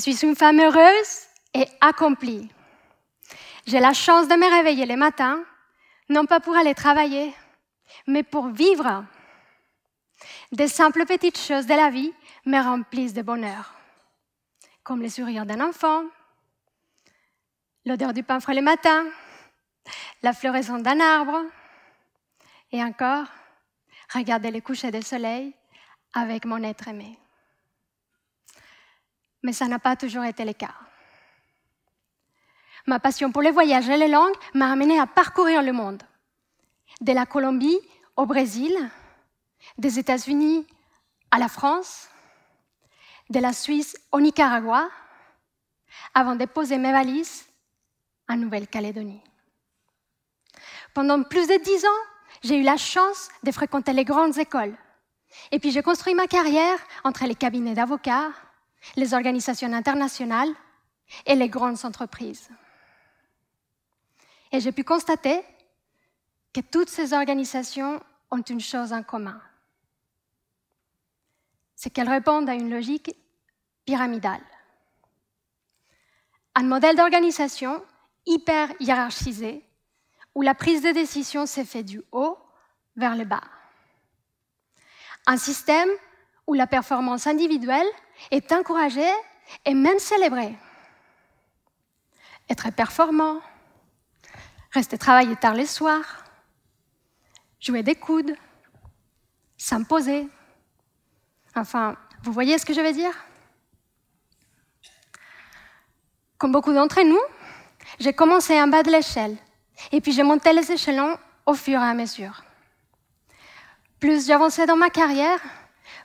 suis une femme heureuse et accomplie. J'ai la chance de me réveiller les matins, non pas pour aller travailler, mais pour vivre. Des simples petites choses de la vie me remplissent de bonheur, comme le sourire d'un enfant, l'odeur du pain frais le matin, la floraison d'un arbre, et encore, regarder les coucher de soleil avec mon être aimé mais ça n'a pas toujours été l'écart. Ma passion pour les voyages et les langues m'a amené à parcourir le monde, de la Colombie au Brésil, des États-Unis à la France, de la Suisse au Nicaragua, avant de poser mes valises en Nouvelle-Calédonie. Pendant plus de dix ans, j'ai eu la chance de fréquenter les grandes écoles. Et puis j'ai construit ma carrière entre les cabinets d'avocats, les organisations internationales et les grandes entreprises. Et j'ai pu constater que toutes ces organisations ont une chose en commun. C'est qu'elles répondent à une logique pyramidale. Un modèle d'organisation hyper hiérarchisé où la prise de décision s'est faite du haut vers le bas. Un système où la performance individuelle est encouragé et même célébré. Être performant, rester travailler tard les soirs, jouer des coudes, s'imposer. Enfin, vous voyez ce que je veux dire Comme beaucoup d'entre nous, j'ai commencé en bas de l'échelle et puis j'ai monté les échelons au fur et à mesure. Plus j'avançais dans ma carrière,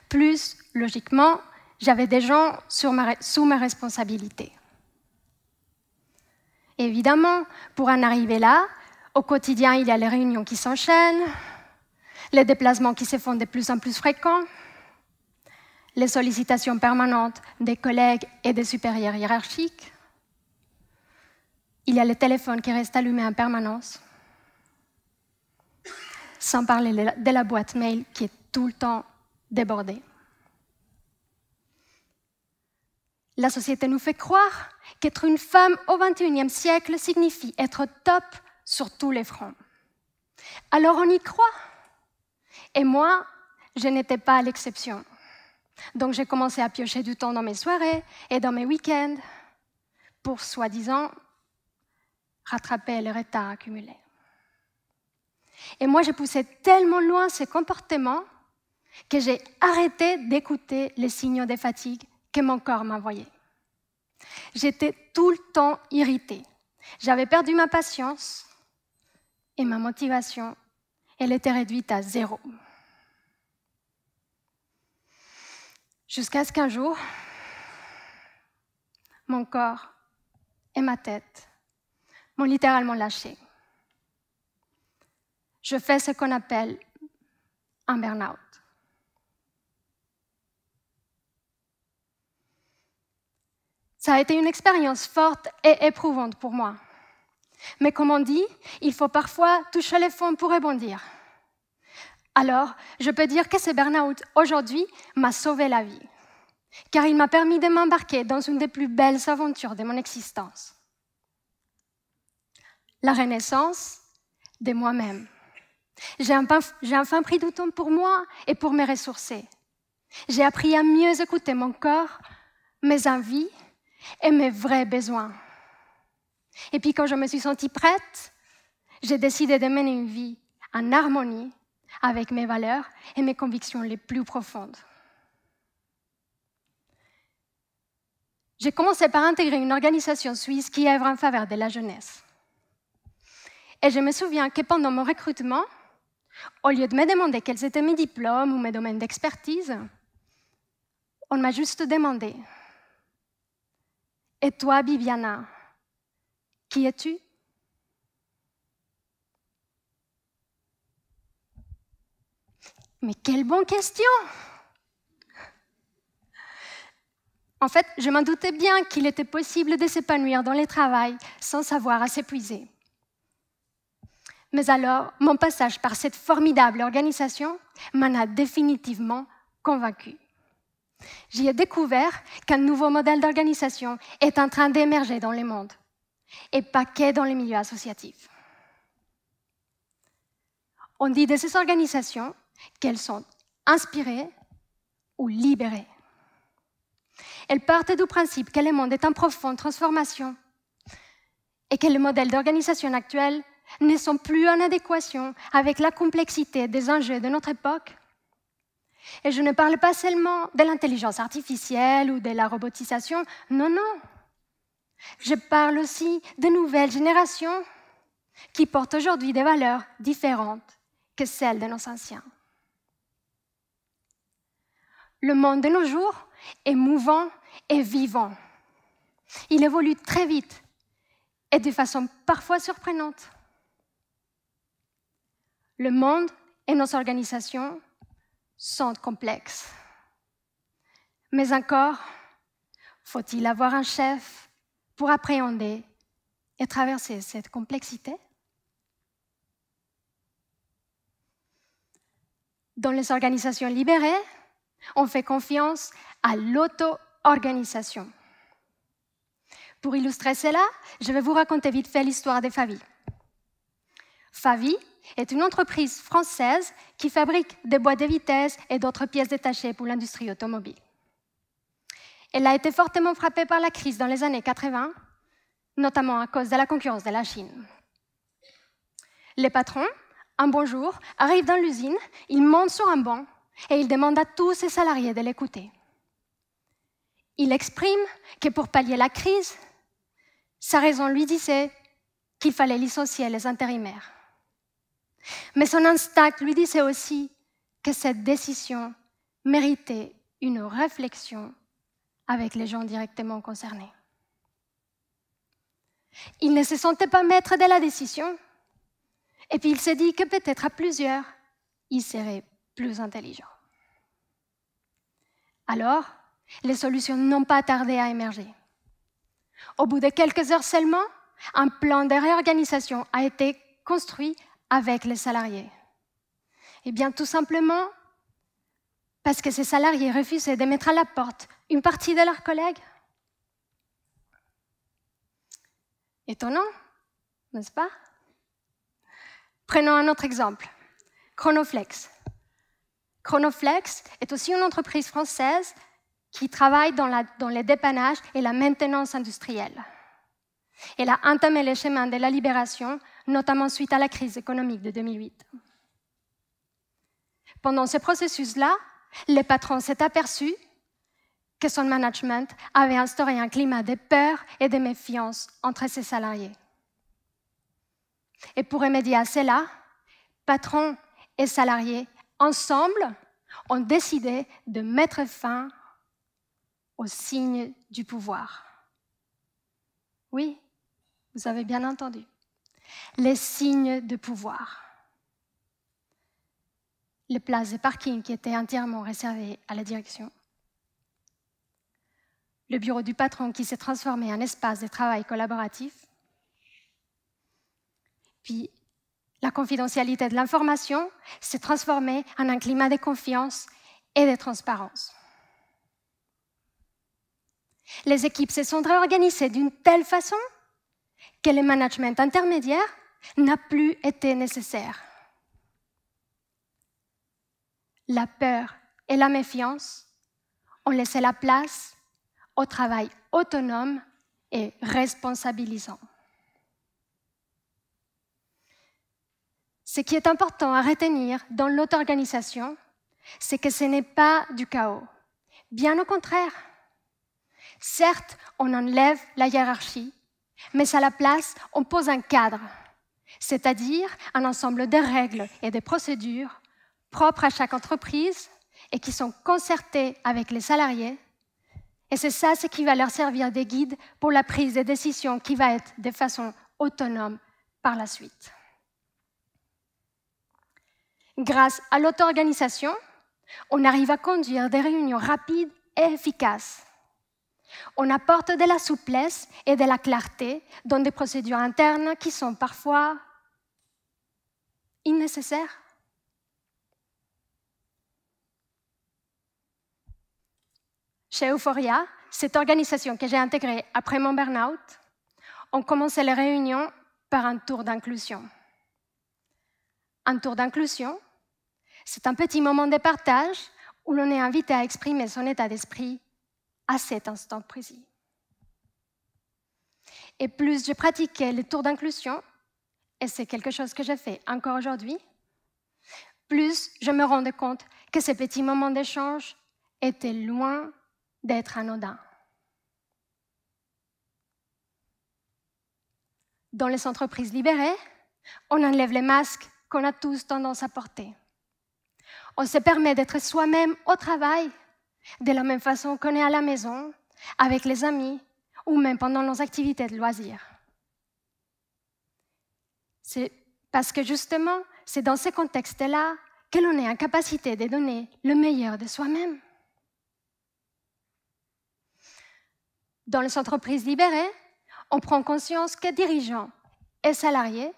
plus, logiquement, j'avais des gens sous ma responsabilité. évidemment, pour en arriver là, au quotidien, il y a les réunions qui s'enchaînent, les déplacements qui se font de plus en plus fréquents, les sollicitations permanentes des collègues et des supérieurs hiérarchiques. Il y a le téléphone qui reste allumé en permanence, sans parler de la boîte mail qui est tout le temps débordée. La société nous fait croire qu'être une femme au XXIe siècle signifie être top sur tous les fronts. Alors on y croit. Et moi, je n'étais pas l'exception. Donc j'ai commencé à piocher du temps dans mes soirées et dans mes week-ends pour, soi-disant, rattraper le retard accumulé. Et moi, j'ai poussé tellement loin ces comportements que j'ai arrêté d'écouter les signaux de fatigue que mon corps m'envoyait. J'étais tout le temps irritée. J'avais perdu ma patience et ma motivation, elle était réduite à zéro. Jusqu'à ce qu'un jour, mon corps et ma tête m'ont littéralement lâché. Je fais ce qu'on appelle un burn-out. Ça a été une expérience forte et éprouvante pour moi. Mais comme on dit, il faut parfois toucher les fonds pour rebondir. Alors, je peux dire que ce burn-out aujourd'hui m'a sauvé la vie, car il m'a permis de m'embarquer dans une des plus belles aventures de mon existence. La renaissance de moi-même. J'ai enfin, pris du temps pour moi et pour me ressourcer. J'ai appris à mieux écouter mon corps, mes envies et mes vrais besoins. Et puis quand je me suis sentie prête, j'ai décidé de mener une vie en harmonie avec mes valeurs et mes convictions les plus profondes. J'ai commencé par intégrer une organisation suisse qui œuvre en faveur de la jeunesse. Et je me souviens que pendant mon recrutement, au lieu de me demander quels étaient mes diplômes ou mes domaines d'expertise, on m'a juste demandé et toi, Bibiana, qui es-tu Mais quelle bonne question En fait, je m'en doutais bien qu'il était possible de s'épanouir dans le travail sans savoir à s'épuiser. Mais alors, mon passage par cette formidable organisation m'en a définitivement convaincue. J'y ai découvert qu'un nouveau modèle d'organisation est en train d'émerger dans le monde, et pas que dans les milieux associatifs. On dit de ces organisations qu'elles sont inspirées ou libérées. Elles partent du principe que le monde est en profonde transformation et que les modèles d'organisation actuels ne sont plus en adéquation avec la complexité des enjeux de notre époque et je ne parle pas seulement de l'intelligence artificielle ou de la robotisation, non, non. Je parle aussi de nouvelles générations qui portent aujourd'hui des valeurs différentes que celles de nos anciens. Le monde de nos jours est mouvant et vivant. Il évolue très vite et de façon parfois surprenante. Le monde et nos organisations sont complexes. Mais encore, faut-il avoir un chef pour appréhender et traverser cette complexité Dans les organisations libérées, on fait confiance à l'auto-organisation. Pour illustrer cela, je vais vous raconter vite fait l'histoire de Favi. Favi est une entreprise française qui fabrique des boîtes de vitesse et d'autres pièces détachées pour l'industrie automobile. Elle a été fortement frappée par la crise dans les années 80, notamment à cause de la concurrence de la Chine. Les patrons, un bonjour, arrivent dans l'usine, il monte sur un banc et il demande à tous ses salariés de l'écouter. Il exprime que pour pallier la crise, sa raison lui disait qu'il fallait licencier les intérimaires. Mais son instinct lui disait aussi que cette décision méritait une réflexion avec les gens directement concernés. Il ne se sentait pas maître de la décision, et puis il s'est dit que peut-être à plusieurs, il serait plus intelligent. Alors, les solutions n'ont pas tardé à émerger. Au bout de quelques heures seulement, un plan de réorganisation a été construit avec les salariés Eh bien, tout simplement parce que ces salariés refusaient de mettre à la porte une partie de leurs collègues. Étonnant, n'est-ce pas Prenons un autre exemple, Chronoflex. Chronoflex est aussi une entreprise française qui travaille dans, les dans dépannage et la maintenance industrielle. Elle a entamé le chemin de la libération notamment suite à la crise économique de 2008. Pendant ce processus-là, le patron s'est aperçu que son management avait instauré un climat de peur et de méfiance entre ses salariés. Et pour remédier à cela, patrons et salariés ensemble ont décidé de mettre fin au signe du pouvoir. Oui, vous avez bien entendu les signes de pouvoir. Les places de parking qui étaient entièrement réservées à la direction. Le bureau du patron qui s'est transformé en espace de travail collaboratif. Puis la confidentialité de l'information s'est transformée en un climat de confiance et de transparence. Les équipes se sont réorganisées d'une telle façon que le management intermédiaire n'a plus été nécessaire. La peur et la méfiance ont laissé la place au travail autonome et responsabilisant. Ce qui est important à retenir dans l'auto-organisation, c'est que ce n'est pas du chaos. Bien au contraire. Certes, on enlève la hiérarchie mais à la place, on pose un cadre, c'est-à-dire un ensemble de règles et de procédures propres à chaque entreprise et qui sont concertées avec les salariés. Et c'est ça ce qui va leur servir de guide pour la prise des décisions qui va être de façon autonome par la suite. Grâce à l'auto-organisation, on arrive à conduire des réunions rapides et efficaces on apporte de la souplesse et de la clarté dans des procédures internes qui sont parfois innécessaires. Chez Euphoria, cette organisation que j'ai intégrée après mon burn-out, on commence les réunions par un tour d'inclusion. Un tour d'inclusion, c'est un petit moment de partage où l'on est invité à exprimer son état d'esprit à cet instant précis. Et plus je pratiquais les tours d'inclusion, et c'est quelque chose que je fais encore aujourd'hui, plus je me rendais compte que ces petits moments d'échange étaient loin d'être anodins. Dans les entreprises libérées, on enlève les masques qu'on a tous tendance à porter. On se permet d'être soi-même au travail de la même façon qu'on est à la maison, avec les amis ou même pendant nos activités de loisirs. C'est parce que justement, c'est dans ces contextes là que l'on est en capacité de donner le meilleur de soi-même. Dans les entreprises libérées, on prend conscience que dirigeants et salariés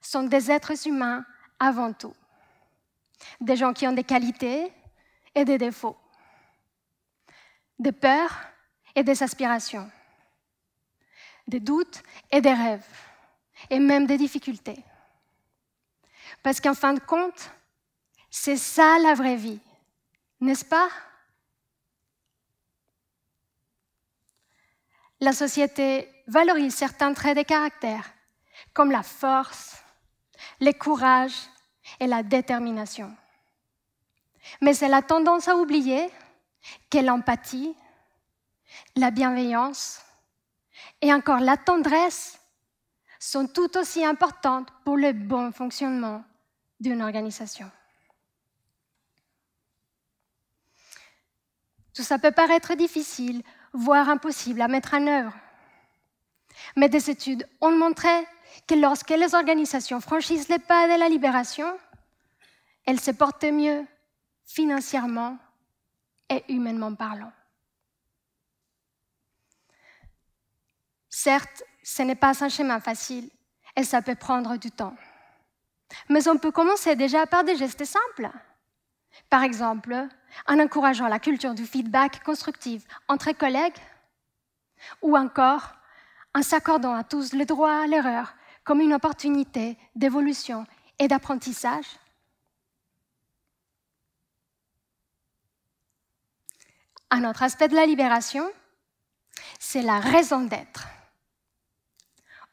sont des êtres humains avant tout, des gens qui ont des qualités et des défauts des peurs et des aspirations, des doutes et des rêves, et même des difficultés. Parce qu'en fin de compte, c'est ça la vraie vie, n'est-ce pas La société valorise certains traits de caractère, comme la force, le courage et la détermination. Mais elle a tendance à oublier quelle empathie, la bienveillance et encore la tendresse sont tout aussi importantes pour le bon fonctionnement d'une organisation. Tout ça peut paraître difficile, voire impossible à mettre en œuvre. Mais des études ont montré que lorsque les organisations franchissent les pas de la libération, elles se portent mieux financièrement et humainement parlant. Certes, ce n'est pas un chemin facile et ça peut prendre du temps. Mais on peut commencer déjà par des gestes simples. Par exemple, en encourageant la culture du feedback constructif entre collègues, ou encore en s'accordant à tous le droit à l'erreur comme une opportunité d'évolution et d'apprentissage, Un autre aspect de la libération, c'est la raison d'être.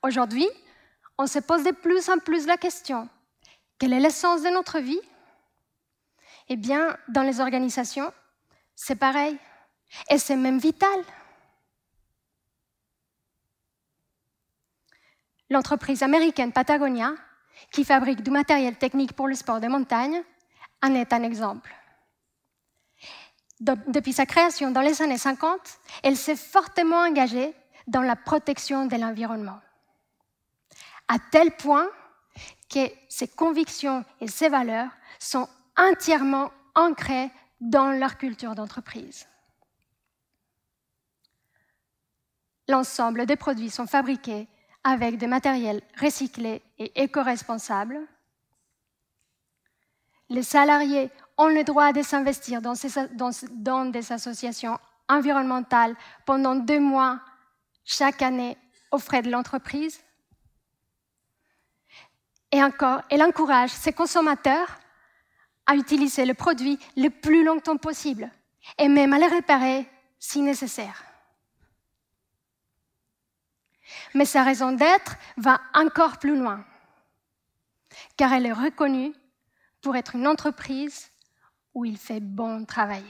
Aujourd'hui, on se pose de plus en plus la question, quel est l'essence de notre vie Eh bien, dans les organisations, c'est pareil. Et c'est même vital. L'entreprise américaine Patagonia, qui fabrique du matériel technique pour le sport de montagne, en est un exemple depuis sa création dans les années 50, elle s'est fortement engagée dans la protection de l'environnement. À tel point que ses convictions et ses valeurs sont entièrement ancrées dans leur culture d'entreprise. L'ensemble des produits sont fabriqués avec des matériels recyclés et écoresponsables. Les salariés ont le droit de s'investir dans, des associations environnementales pendant deux mois chaque année aux frais de l'entreprise et encore, elle encourage ses consommateurs à utiliser le produit le plus longtemps possible et même à le réparer si nécessaire. Mais sa raison d'être va encore plus loin, car elle est reconnue pour être une entreprise où il fait bon travailler.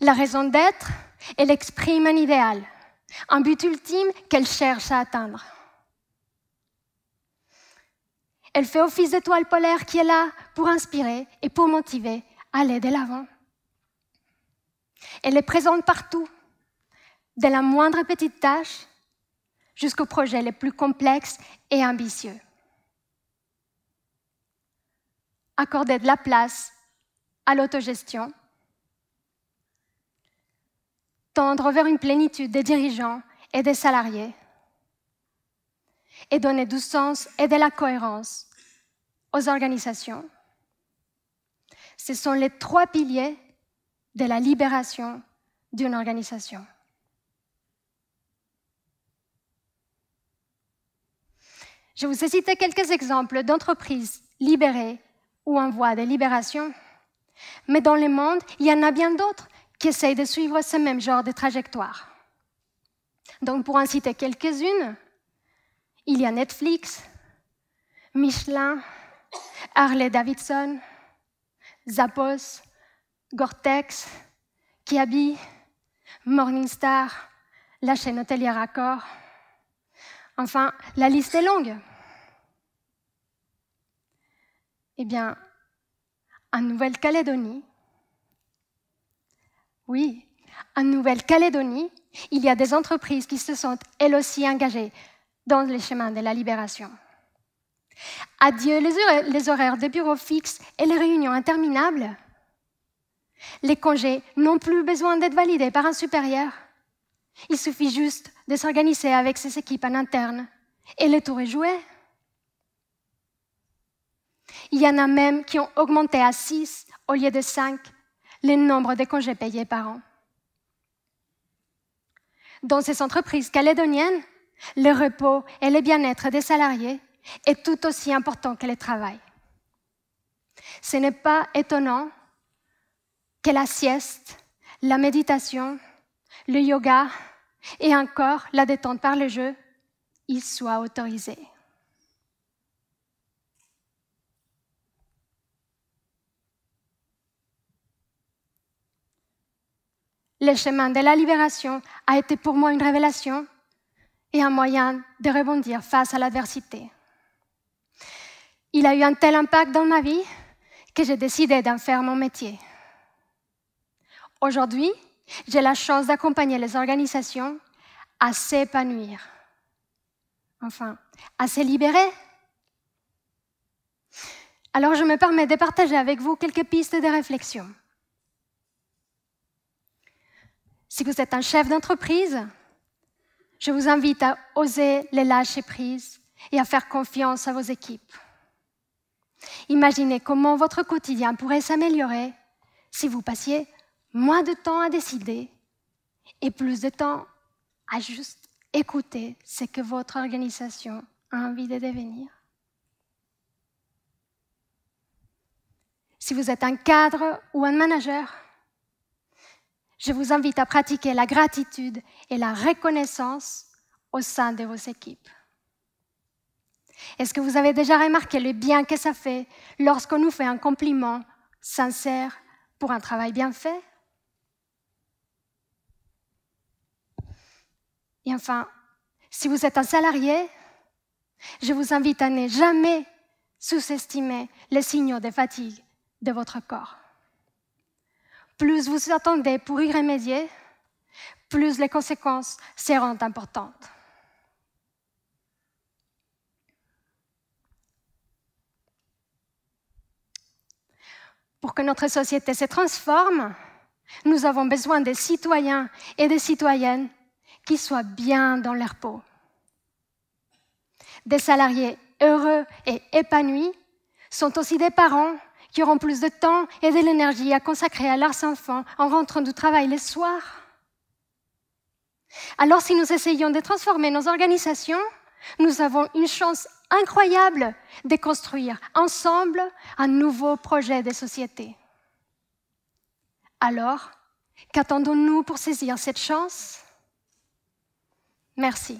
La raison d'être, elle exprime un idéal, un but ultime qu'elle cherche à atteindre. Elle fait office d'étoile polaire qui est là pour inspirer et pour motiver à aller de l'avant. Elle est présente partout, de la moindre petite tâche jusqu'aux projets les plus complexes et ambitieux. accorder de la place à l'autogestion, tendre vers une plénitude des dirigeants et des salariés, et donner du sens et de la cohérence aux organisations. Ce sont les trois piliers de la libération d'une organisation. Je vous ai cité quelques exemples d'entreprises libérées ou en voie de libération. Mais dans le monde, il y en a bien d'autres qui essayent de suivre ce même genre de trajectoire. Donc, pour en citer quelques-unes, il y a Netflix, Michelin, Harley Davidson, Zappos, Gore-Tex, Kiabi, Morningstar, la chaîne hôtelière Accor. Enfin, la liste est longue. Eh bien, en Nouvelle-Calédonie, oui, en Nouvelle-Calédonie, il y a des entreprises qui se sont elles aussi engagées dans les chemins de la libération. Adieu les horaires de bureaux fixes et les réunions interminables. Les congés n'ont plus besoin d'être validés par un supérieur. Il suffit juste de s'organiser avec ses équipes en interne et le tour est joué. Il y en a même qui ont augmenté à 6 au lieu de 5 le nombre de congés payés par an. Dans ces entreprises calédoniennes, le repos et le bien-être des salariés est tout aussi important que le travail. Ce n'est pas étonnant que la sieste, la méditation, le yoga et encore la détente par le jeu y soient autorisés. le chemin de la libération a été pour moi une révélation et un moyen de rebondir face à l'adversité. Il a eu un tel impact dans ma vie que j'ai décidé d'en faire mon métier. Aujourd'hui, j'ai la chance d'accompagner les organisations à s'épanouir, enfin, à se libérer. Alors je me permets de partager avec vous quelques pistes de réflexion. Si vous êtes un chef d'entreprise, je vous invite à oser les lâcher prise et à faire confiance à vos équipes. Imaginez comment votre quotidien pourrait s'améliorer si vous passiez moins de temps à décider et plus de temps à juste écouter ce que votre organisation a envie de devenir. Si vous êtes un cadre ou un manager, je vous invite à pratiquer la gratitude et la reconnaissance au sein de vos équipes. Est-ce que vous avez déjà remarqué le bien que ça fait lorsqu'on nous fait un compliment sincère pour un travail bien fait Et enfin, si vous êtes un salarié, je vous invite à ne jamais sous-estimer les signaux de fatigue de votre corps plus vous attendez pour y remédier, plus les conséquences seront importantes. Pour que notre société se transforme, nous avons besoin des citoyens et des citoyennes qui soient bien dans leur peau. Des salariés heureux et épanouis sont aussi des parents qui auront plus de temps et de l'énergie à consacrer à leurs enfants en rentrant du travail le soir. Alors si nous essayons de transformer nos organisations, nous avons une chance incroyable de construire ensemble un nouveau projet de société. Alors, qu'attendons-nous pour saisir cette chance Merci.